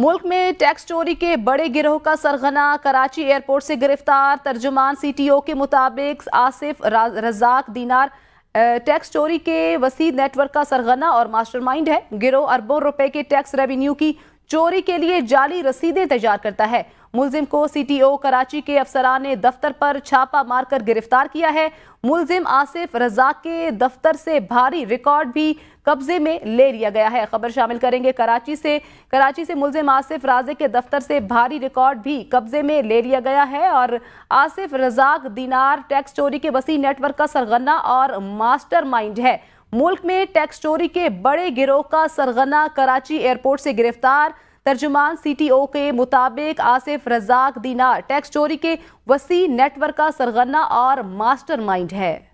मुल्क में टैक्स चोरी के बड़े गिरोह का सरगना कराची एयरपोर्ट से गिरफ्तार तर्जुमान सीटीओ के मुताबिक आसिफ रजाक दीनार टैक्स चोरी के वसी नेटवर्क का सरगना और मास्टरमाइंड है गिरोह अरबों रुपए के टैक्स रेवेन्यू की चोरी के लिए जाली रसीदें तैयार करता है मुलजिम को सीटीओ कराची के अफसरान ने दफ्तर पर छापा मारकर गिरफ्तार किया है मुलजिम आसिफ रजाक के दफ्तर से भारी रिकॉर्ड भी कब्जे में ले लिया गया है खबर शामिल करेंगे कराची से कराची से मुलजिम आसिफ राजे के दफ्तर से भारी रिकॉर्ड भी कब्जे में ले लिया गया है और आसिफ रजाक दीनार टैक्स चोरी के वसी नेटवर्क का सरगना और मास्टर है मुल्क में टैक्स चोरी के बड़े गिरोह का सरगना कराची एयरपोर्ट से गिरफ्तार तर्जुमान सीटीओ के मुताबिक आसिफ रजाक दीनार टैक्स चोरी के वसी नेटवर्क का सरगना और मास्टरमाइंड है